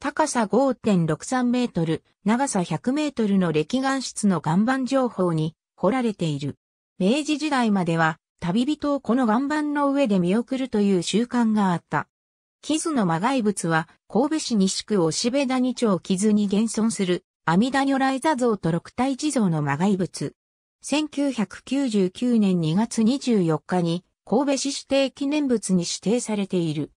高さ5.63メートル、長さ100メートルの歴岩室の岩盤情報に掘られている。明治時代までは旅人をこの岩盤の上で見送るという習慣があった。木図の魔骸物は神戸市西区押部谷町木図に現存する阿弥陀如来座像と六体地蔵の魔骸物。1999年2月24日に神戸市指定記念物に指定されている。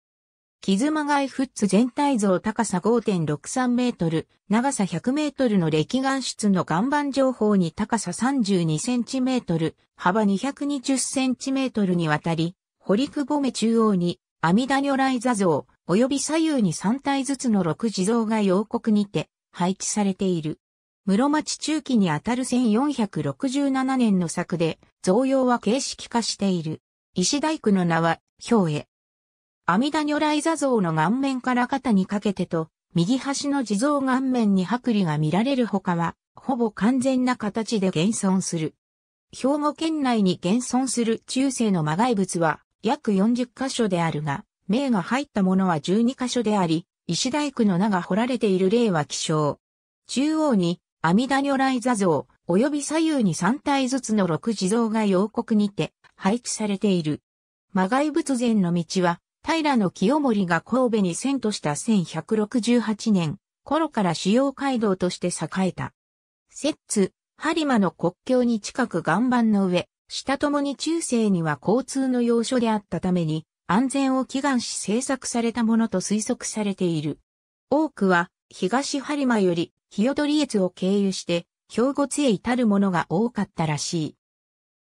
キズマガイフッツ全体像高さ5.63メートル、長さ100メートルの歴岩室の岩盤情報に高さ32センチメートル、幅220センチメートルにわたり、堀久保目中央に、阿弥陀如来座像、及び左右に3体ずつの6地蔵が洋国にて配置されている。室町中期にあたる1467年の作で、造用は形式化している。石大工の名は、兵衛。阿弥陀如来座像の顔面から肩にかけてと、右端の地蔵顔面に剥離が見られる他は、ほぼ完全な形で現存する。兵庫県内に現存する中世の魔害物は約40箇所であるが、銘が入ったものは12箇所であり、石大工の名が彫られている例は希少。中央に阿弥陀如来座像、及び左右に3体ずつの6地蔵が洋国にて配置されている。魔骸仏前の道は平清盛が神戸に遷都した1168年頃から主要街道として栄えた。摂津、播磨の国境に近く岩盤の上、下ともに中世には交通の要所であったために、安全を祈願し制作されたものと推測されている。多くは、東播磨より、日踊り越を経由して、兵庫津へ至るものが多かったらしい。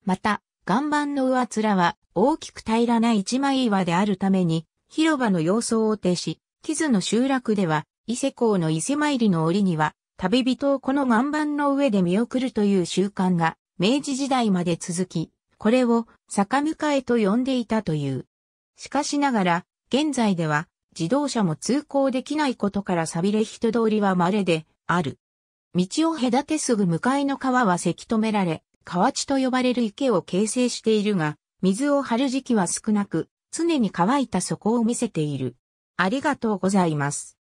また、岩盤の上面は、大きく平らな一枚岩であるために、広場の様相を呈し、木津の集落では、伊勢港の伊勢参りの折には、旅人をこの岩盤の上で見送るという習慣が、明治時代まで続き、これを坂迎えと呼んでいたという。しかしながら、現在では自動車も通行できないことからびれ人通りは稀である。道を隔てすぐ向かいの川はせき止められ、河内と呼ばれる池を形成しているが、水を張る時期は少なく、常に乾いた底を見せている。ありがとうございます。